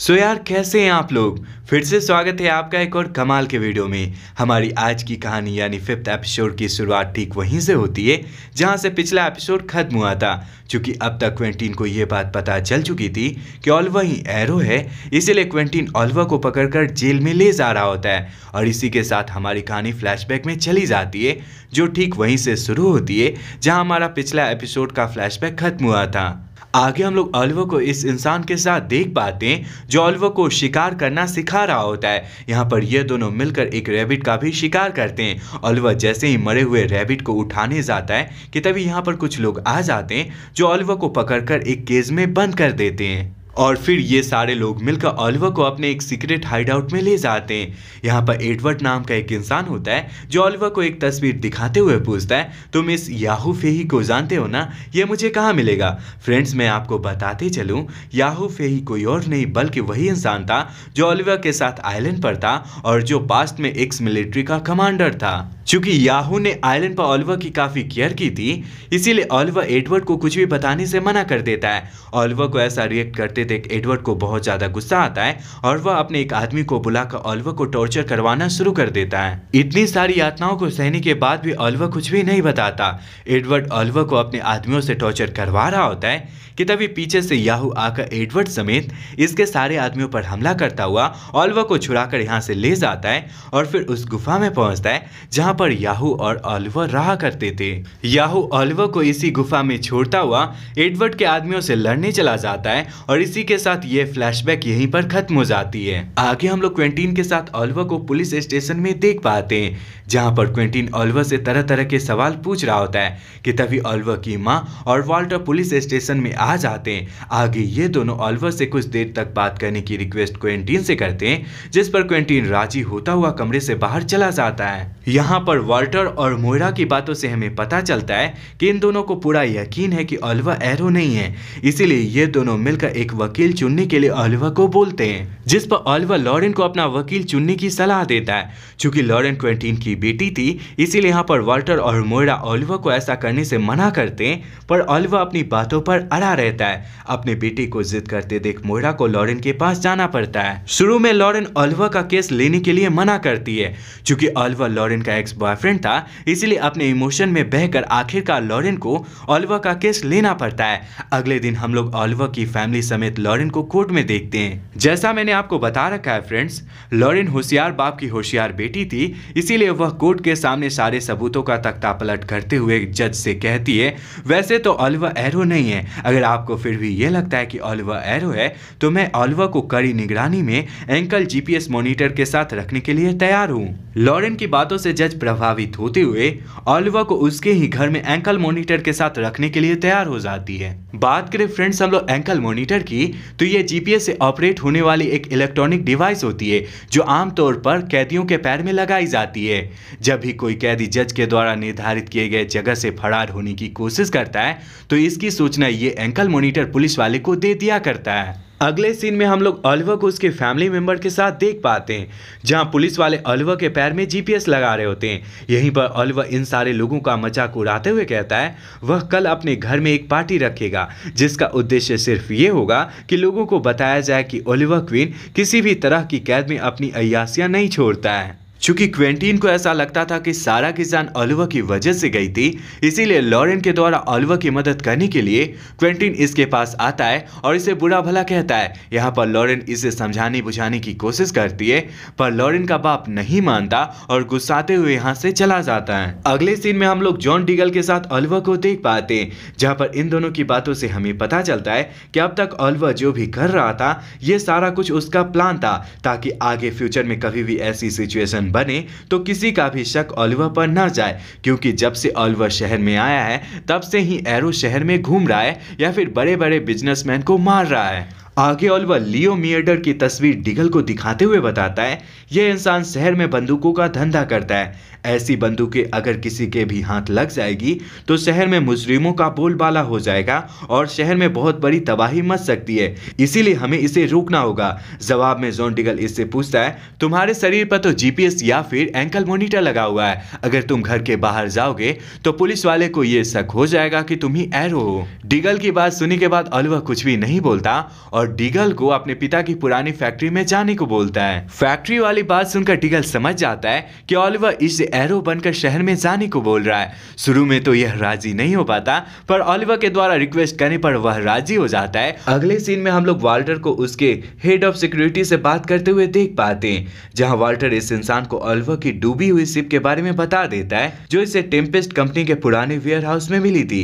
सो यार कैसे हैं आप लोग फिर से स्वागत है आपका एक और कमाल के वीडियो में हमारी आज की कहानी यानी फिफ्थ एपिसोड की शुरुआत ठीक वहीं से होती है जहां से पिछला एपिसोड खत्म हुआ था क्योंकि अब तक क्वेंटीन को यह बात पता चल चुकी थी कि ओल्वा ही एरो है इसीलिए क्वेंटीन ओल्वा को पकड़कर जेल में ले जा रहा होता है और इसी के साथ हमारी कहानी फ्लैशबैक में चली जाती है जो ठीक वहीं से शुरू होती है जहाँ हमारा पिछला एपिसोड का फ्लैशबैक खत्म हुआ था आगे हम लोग ओलिवर को इस इंसान के साथ देख पाते हैं जो ओलिवर को शिकार करना सिखा रहा होता है यहाँ पर ये दोनों मिलकर एक रैबिट का भी शिकार करते हैं ओलिवर जैसे ही मरे हुए रैबिट को उठाने जाता है कि तभी यहाँ पर कुछ लोग आ जाते हैं जो ओलिवर को पकड़कर एक केज में बंद कर देते हैं और फिर ये सारे लोग मिलकर ऑलिवर को अपने एक सीक्रेट हाइड आउट में ले जाते हैं यहाँ पर एडवर्ड नाम का एक इंसान होता है जो ऑलिवर को एक तस्वीर दिखाते हुए पूछता है तुम इस याहू फेही को जानते हो ना ये मुझे कहाँ मिलेगा फ्रेंड्स मैं आपको बताते चलूँ याहू फेही कोई और नहीं बल्कि वही इंसान था जो ऑलिवर के साथ आइलैंड पर था और जो पास्ट में एक्स मिलिट्री का कमांडर था चूंकि याहू ने आयलैंड पर ओलिवर की काफ़ी केयर की थी इसीलिए ओलिवर एडवर्ड को कुछ भी बताने से मना कर देता है ओलिवर को ऐसा रिएक्ट करते देख एडवर्ड को बहुत ज़्यादा गुस्सा आता है और वह अपने एक आदमी को बुलाकर ओलिवर को टॉर्चर करवाना शुरू कर देता है इतनी सारी यातनाओं को सहने के बाद भी ओलिवर कुछ भी नहीं बताता एडवर्ड ओलिवर को अपने आदमियों से टॉर्चर करवा रहा होता है कि तभी पीछे से याहू आकर एडवर्ड समेत इसके सारे आदमियों पर हमला करता हुआ ओलिवर को छुड़ाकर यहाँ से ले जाता है और फिर उस गुफा में पहुंचता है जहां पर याहू और ऑलिवर रहा करते थे याहू ऑलिवर को इसी गुफा में छोड़ता हुआ एडवर्ड के आदमियों से लड़ने चला जाता है और इसी के साथ ये फ्लैशबैक यहीं पर खत्म हो जाती है आगे हम लोग क्वेंटीन के साथ ऑलिवर को पुलिस स्टेशन में देख पाते हैं जहाँ पर क्वेंटीन ऑलिवर से तरह तरह के सवाल पूछ रहा होता है कि तभी ऑलिवर की माँ और वाल्टर पुलिस स्टेशन में आ जाते हैं आगे ये दोनों ऑलिवर से कुछ देर तक बात करने की रिक्वेस्ट क्वेंटीन से करते हैं जिस पर क्वेंटीन राजी होता हुआ कमरे से बाहर चला जाता है यहाँ यहाँ पर वाल्टर और मोयरा की बातों से हमें पता चलता है कि इन दोनों को पूरा यकीन है कि अलवा एरो नहीं है इसीलिए ये दोनों मिलकर एक वकील चुनने के लिए अलवा को बोलते हैं जिस पर अलवा लॉरेन को अपना वकील चुनने की सलाह देता है चूंकि लॉरेन क्वेंटीन की बेटी थी इसीलिए यहाँ पर वाल्टर और मोयरा अलवा को ऐसा करने से मना करते हैं पर अलवा अपनी बातों पर अड़ा रहता है अपने बेटी को जिद करते देख मोयरा को लॉरेन के पास जाना पड़ता है शुरू में लॉरेन अलवा का केस लेने के लिए मना करती है चूंकि अलवा लॉरेन का एक एक्स बॉयफ्रेंड था इसीलिए अपने इमोशन में बहकर आखिरकार लॉरेन को ओलिवर का केस लेना पड़ता है अगले दिन हम लोग ओलिवर की फैमिली समेत लॉरेन को कोर्ट में देखते हैं जैसा मैंने आपको बता रखा है फ्रेंड्स लॉरेन होशियार बाप की होशियार बेटी थी इसीलिए वह कोर्ट के सामने सारे सबूतों का तख्ता पलट करते हुए जज से कहती है वैसे तो ओलिवर एरो नहीं है अगर आपको फिर भी यह लगता है कि ओलिवर एरो है तो मैं ओलिवर को कड़ी निगरानी में एंकल जीपीएस मॉनिटर के साथ रखने के लिए तैयार हूँ लॉरेन की बातों से जज प्रभावित होते हुए ओलिवा को उसके ही घर में एंकल मॉनिटर के साथ रखने के लिए तैयार हो जाती है बात करें फ्रेंड्स हम लोग एंकल मॉनिटर की तो ये जीपीएस से ऑपरेट होने वाली एक इलेक्ट्रॉनिक डिवाइस होती है जो आमतौर पर कैदियों के पैर में लगाई जाती है जब भी कोई कैदी जज के द्वारा निर्धारित किए गए जगह से फरार होने की कोशिश करता है तो इसकी सूचना ये एंकल मोनिटर पुलिस वाले को दे दिया करता है अगले सीन में हम लोग अलवा को उसके फैमिली मेंबर के साथ देख पाते हैं जहां पुलिस वाले अलवा के पैर में जीपीएस लगा रहे होते हैं यहीं पर अलवा इन सारे लोगों का मजाक उड़ाते हुए कहता है वह कल अपने घर में एक पार्टी रखेगा जिसका उद्देश्य सिर्फ ये होगा कि लोगों को बताया जाए कि ओलिवा क्वीन किसी भी तरह की कैद में अपनी अयासियाँ नहीं छोड़ता है चूंकि क्वेंटीन को ऐसा लगता था कि सारा की जान अलवा की वजह से गई थी इसीलिए लॉरेन के द्वारा अलवा की मदद करने के लिए क्वेंटीन इसके पास आता है और इसे बुरा भला कहता है यहाँ पर लॉरेन इसे समझाने बुझाने की कोशिश करती है पर लॉरेन का बाप नहीं मानता और गुस्साते हुए यहाँ से चला जाता है अगले सीन में हम लोग जॉन डिगल के साथ अलवा को देख पाते हैं जहाँ पर इन दोनों की बातों से हमें पता चलता है कि अब तक अलवा जो भी कर रहा था ये सारा कुछ उसका प्लान था ताकि आगे फ्यूचर में कभी भी ऐसी सिचुएशन बने तो किसी का भी शक ओलिवर पर ना जाए क्योंकि जब से ओलिवर शहर में आया है तब से ही एरो शहर में घूम रहा है या फिर बड़े बड़े बिजनेसमैन को मार रहा है आगे ओलवा लियो मियडर की तस्वीर डिगल को दिखाते हुए बताता है यह इंसान शहर में बंदूकों का धंधा करता है ऐसी बंदूकें अगर किसी के भी हाथ लग जाएगी तो शहर में मुजरिमों का बोलबाला हो जाएगा और शहर में बहुत बड़ी तबाही मच सकती है इसीलिए हमें इसे रोकना होगा जवाब में जोन डिगल इससे पूछता है तुम्हारे शरीर पर तो जी या फिर एंकल मोनिटर लगा हुआ है अगर तुम घर के बाहर जाओगे तो पुलिस वाले को यह शक हो जाएगा कि तुम ही एरो हो डिगल की बात सुनने के बाद अलवा कुछ भी नहीं बोलता और और डीगल को अपने पिता की पुरानी फैक्ट्री में जाने को बोलता है फैक्ट्री वाली बात सुनकर डीगल समझ जाता है कि ऑलिवर इस एरो बनकर शहर में जाने को बोल रहा है शुरू में तो यह राजी नहीं हो पाता पर ऑलिवर के द्वारा रिक्वेस्ट करने पर वह राजी हो जाता है अगले सीन में हम लोग वाल्टर को उसके हेड ऑफ सिक्योरिटी से बात करते हुए देख पाते हैं जहाँ वाल्टर इस इंसान को ऑलिवर की डूबी हुई सिप के बारे में बता देता है जो इसे टेम्पेस्ट कंपनी के पुराने वेयर हाउस में मिली थी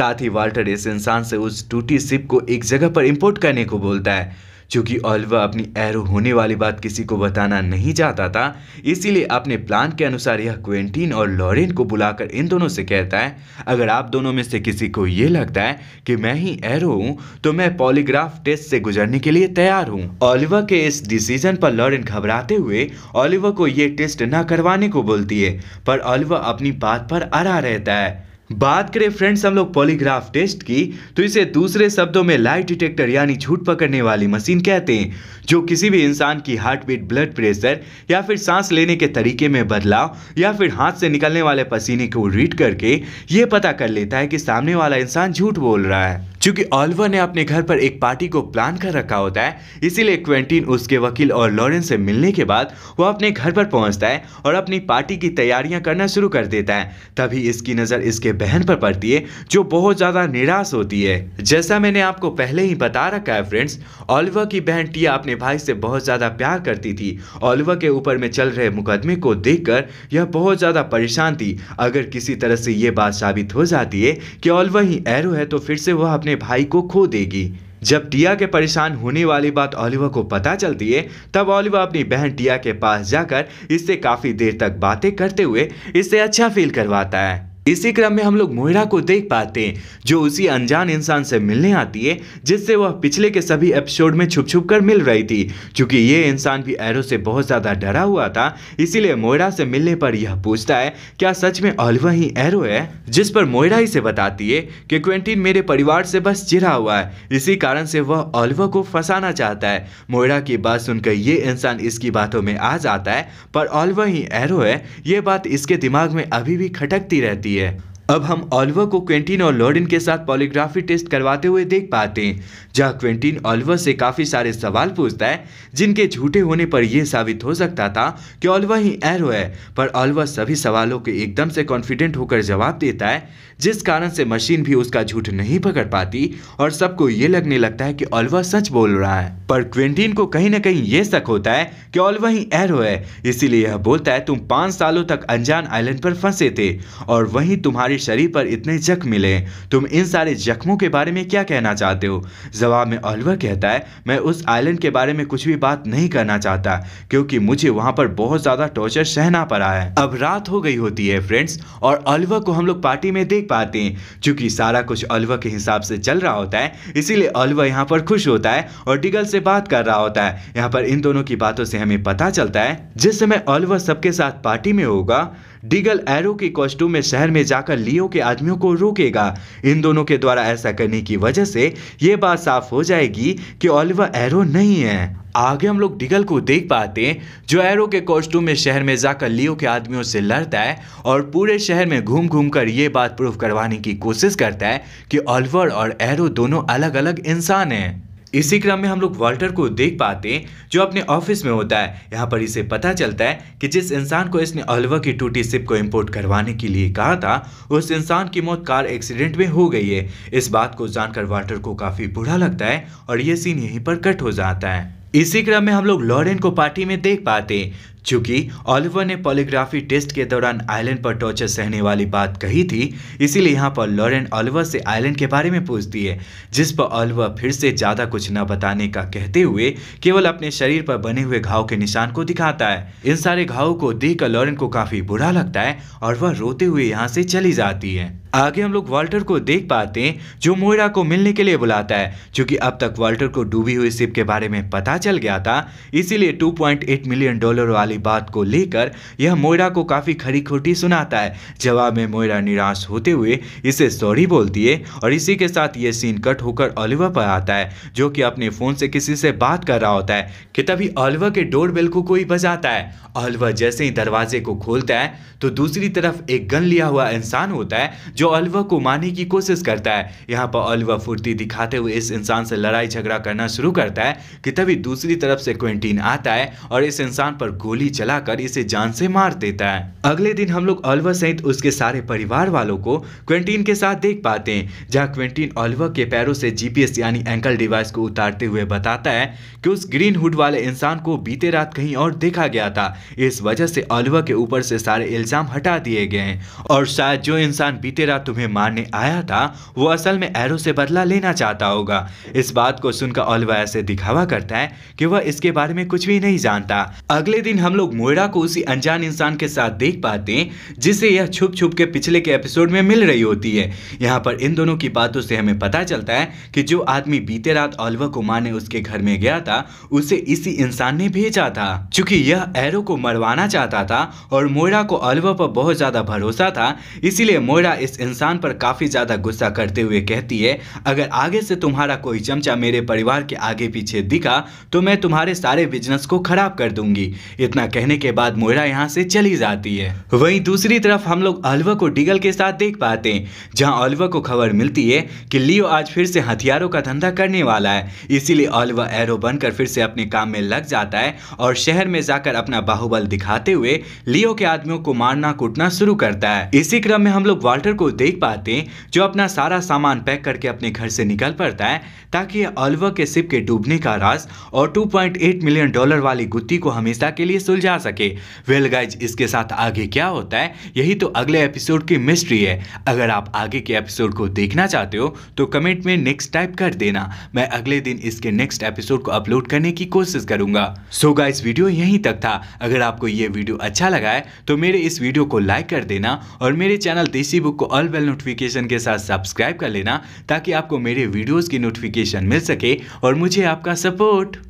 साथ ही वाल्टर इस इंसान से उस टूटी सिप को एक जगह पर इम्पोर्ट करने को बोलता है चूंकि ओल्वा अपनी एरो होने वाली बात किसी को बताना नहीं चाहता था इसीलिए अपने प्लान के अनुसार यह क्वेंटीन और लॉरेन को बुलाकर इन दोनों से कहता है अगर आप दोनों में से किसी को ये लगता है कि मैं ही एरो हूँ तो मैं पॉलीग्राफ टेस्ट से गुजरने के लिए तैयार हूँ ओलिवा के इस डिसीजन पर लॉरेन घबराते हुए ओलिवा को ये टेस्ट न करवाने को बोलती है पर ओलिवा अपनी बात पर अरा रहता है बात करें फ्रेंड्स हम लोग पॉलीग्राफ टेस्ट की तो इसे दूसरे शब्दों में लाइट डिटेक्टर यानी झूठ पकड़ने वाली मशीन कहते हैं जो किसी भी इंसान की हार्ट बीट ब्लड प्रेशर या फिर सांस लेने के तरीके में बदलाव या फिर हाथ से निकलने वाले पसीने को रीड करके ये पता कर लेता है कि सामने वाला इंसान झूठ बोल रहा है चूंकि ऑल्वर ने अपने घर पर एक पार्टी को प्लान कर रखा होता है इसीलिए क्वेंटिन उसके वकील और लॉरेंस से मिलने के बाद वह अपने घर पर पहुंचता है और अपनी पार्टी की तैयारियां करना शुरू कर देता है तभी इसकी नज़र इसके बहन पर पड़ती है जो बहुत ज़्यादा निराश होती है जैसा मैंने आपको पहले ही बता रखा है फ्रेंड्स ओलिवर की बहन टिया अपने भाई से बहुत ज़्यादा प्यार करती थी ओलिवर के ऊपर में चल रहे मुकदमे को देखकर यह बहुत ज़्यादा परेशान थी अगर किसी तरह से ये बात साबित हो जाती है कि ओलिवर ही एरो है तो फिर से वह अपने भाई को खो देगी जब टिया के परेशान होने वाली बात ओलिवा को पता चलती है तब ओलिवा अपनी बहन टिया के पास जाकर इससे काफ़ी देर तक बातें करते हुए इससे अच्छा फील करवाता है इसी क्रम में हम लोग मोहिरा को देख पाते हैं जो उसी अनजान इंसान से मिलने आती है जिससे वह पिछले के सभी एपिसोड में छुप छुप कर मिल रही थी चूंकि ये इंसान भी एरो से बहुत ज़्यादा डरा हुआ था इसीलिए मोहिरा से मिलने पर यह पूछता है क्या सच में अलवा ही एरो है जिस पर मोहिरा से बताती है कि क्वेंटिन मेरे परिवार से बस चिरा हुआ है इसी कारण से वह अलवा को फंसाना चाहता है मोहिरा की बात सुनकर ये इंसान इसकी बातों में आ जाता है पर अलवा ही एरो है ये बात इसके दिमाग में अभी भी खटकती रहती है 뒤에 예. अब हम ऑलिवर को क्वेंटिन और लॉर्डिन के साथ पॉलीग्राफी टेस्ट करवाते हुए देख पाते हैं जहाँ क्वेंटिन ऑलिवर से काफ़ी सारे सवाल पूछता है जिनके झूठे होने पर यह साबित हो सकता था कि ऑलिवर ही एरो है पर ऑलिवर सभी सवालों के एकदम से कॉन्फिडेंट होकर जवाब देता है जिस कारण से मशीन भी उसका झूठ नहीं पकड़ पाती और सबको ये लगने लगता है कि ऑलिवर सच बोल रहा है पर क्वेंटिन को कहीं ना कहीं ये शक होता है कि ऑलिवर ही एरो है इसीलिए यह बोलता है तुम पाँच सालों तक अनजान आइलैंड पर फंसे थे और वहीं तुम्हारी शरीर पर इतने जख्म मिले तुम इन सारे जख्मों के बारे में क्या कहना चाहते हो जवाब में अलवर कहता है मैं उस आइलैंड के बारे में कुछ भी बात नहीं करना चाहता क्योंकि मुझे वहां पर बहुत ज़्यादा टॉर्चर सहना पड़ा है अब रात हो गई होती है फ्रेंड्स और अलवा को हम लोग पार्टी में देख पाते हैं चूंकि सारा कुछ अलवा के हिसाब से चल रहा होता है इसीलिए अलवा यहाँ पर खुश होता है और डिगल से बात कर रहा होता है यहाँ पर इन दोनों की बातों से हमें पता चलता है जिस समय अलवा सबके साथ पार्टी में होगा डीगल एरो के कॉस्ट्यूम में शहर में जाकर लियो के आदमियों को रोकेगा इन दोनों के द्वारा ऐसा करने की वजह से ये बात साफ हो जाएगी कि ओलिवर एरो नहीं है आगे हम लोग डिगल को देख पाते हैं जो एरो के कॉस्ट्यूम में शहर में जाकर लियो के आदमियों से लड़ता है और पूरे शहर में घूम घूम कर ये बात प्रूव करवाने की कोशिश करता है कि ऑल्वर और एरो दोनों अलग अलग इंसान हैं इसी क्रम में हम लोग वाल्टर को देख पाते हैं जो अपने ऑफिस में होता है यहाँ पर इसे पता चलता है कि जिस इंसान को इसने अलवा की टूटी सिप को इंपोर्ट करवाने के लिए कहा था उस इंसान की मौत कार एक्सीडेंट में हो गई है इस बात को जानकर वाल्टर को काफ़ी बुरा लगता है और ये सीन यहीं पर कट हो जाता है इसी क्रम में हम लोग लॉरेन को पार्टी में देख पाते हैं चूंकि ऑलिवर ने पॉलीग्राफी टेस्ट के दौरान आइलैंड पर टॉर्चर सहने वाली बात कही थी इसीलिए यहाँ पर लॉरेन ऑलिवर से आइलैंड के बारे में पूछती है जिस पर ऑलिवर फिर से ज़्यादा कुछ न बताने का कहते हुए केवल अपने शरीर पर बने हुए घाव के निशान को दिखाता है इन सारे घावों को कर लॉरेन को काफ़ी बुरा लगता है और वह रोते हुए यहाँ से चली जाती है आगे हम लोग वाल्टर को देख पाते हैं जो मोयरा को मिलने के लिए बुलाता है क्योंकि अब तक वाल्टर को डूबी हुई सिप के बारे में पता चल गया था इसीलिए 2.8 मिलियन डॉलर वाले वाली बात को लेकर यह मोयरा को काफ़ी खरी खोटी सुनाता है जवाब में मोयरा निराश होते हुए इसे सॉरी बोलती है और इसी के साथ यह सीन कट होकर ओलिवा पर आता है जो कि अपने फ़ोन से किसी से बात कर रहा होता है कि तभी ओलिवा के डोर बेल को कोई बजाता है ओलिवा जैसे ही दरवाजे को खोलता है तो दूसरी तरफ एक गन लिया हुआ इंसान होता है जो ओलिवा को मारने की कोशिश करता है यहाँ पर ओलिवा फुर्ती दिखाते हुए इस इंसान से लड़ाई झगड़ा करना शुरू करता है कि तभी दूसरी तरफ से क्वेंटीन आता है और इस इंसान पर गोली गोली चलाकर इसे जान से मार देता है अगले दिन हम लोग अलवा सहित उसके सारे परिवार वालों को क्वेंटीन के साथ देख पाते हैं जहाँ क्वेंटीन अलवा के पैरों से जीपीएस यानी एंकल डिवाइस को उतारते हुए बताता है कि उस ग्रीन हुड वाले इंसान को बीते रात कहीं और देखा गया था इस वजह से अलवा के ऊपर से सारे इल्जाम हटा दिए गए हैं और शायद जो इंसान बीते रात तुम्हें मारने आया था वो असल में एरो से बदला लेना चाहता होगा इस बात को सुनकर अलवा ऐसे दिखावा करता है कि वह इसके बारे में कुछ भी नहीं जानता अगले दिन हम लोग मोयरा को उसी अनजान इंसान के साथ देख पाते हैं जिसे यह छुप छुप के पिछले के एपिसोड में मिल रही होती है यहाँ पर इन दोनों की बातों से हमें पता चलता है कि जो आदमी बीते रात ओल्वा को मारने उसके घर में गया था उसे इसी इंसान ने भेजा था चूंकि यह एरो को मरवाना चाहता था और मोयरा को ओल्वा पर बहुत ज्यादा भरोसा था इसीलिए मोयरा इस इंसान पर काफी ज्यादा गुस्सा करते हुए कहती है अगर आगे से तुम्हारा कोई चमचा मेरे परिवार के आगे पीछे दिखा तो मैं तुम्हारे सारे बिजनेस को खराब कर दूंगी इतना इतना कहने के बाद मोयरा यहाँ से चली जाती है वहीं दूसरी तरफ हम लोग अलवा को डीगल के साथ देख पाते हैं जहाँ अलवा को खबर मिलती है कि लियो आज फिर से हथियारों का धंधा करने वाला है इसीलिए अलवा एरो बनकर फिर से अपने काम में लग जाता है और शहर में जाकर अपना बाहुबल दिखाते हुए लियो के आदमियों को मारना कूटना शुरू करता है इसी क्रम में हम लोग वाल्टर को देख पाते हैं जो अपना सारा सामान पैक करके अपने घर से निकल पड़ता है ताकि अलवा के सिप के डूबने का राज और टू मिलियन डॉलर वाली गुत्ती को हमेशा के लिए सुलझा सके वेल गाइज इसके साथ आगे क्या होता है यही तो अगले एपिसोड की मिस्ट्री है अगर आप आगे के एपिसोड को देखना चाहते हो तो कमेंट में नेक्स्ट टाइप कर देना मैं अगले दिन इसके नेक्स्ट एपिसोड को अपलोड करने की कोशिश करूंगा सो so गाइज वीडियो यहीं तक था अगर आपको ये वीडियो अच्छा लगा है तो मेरे इस वीडियो को लाइक कर देना और मेरे चैनल देसी बुक को ऑल बेल नोटिफिकेशन के साथ सब्सक्राइब कर लेना ताकि आपको मेरे वीडियोज़ की नोटिफिकेशन मिल सके और मुझे आपका सपोर्ट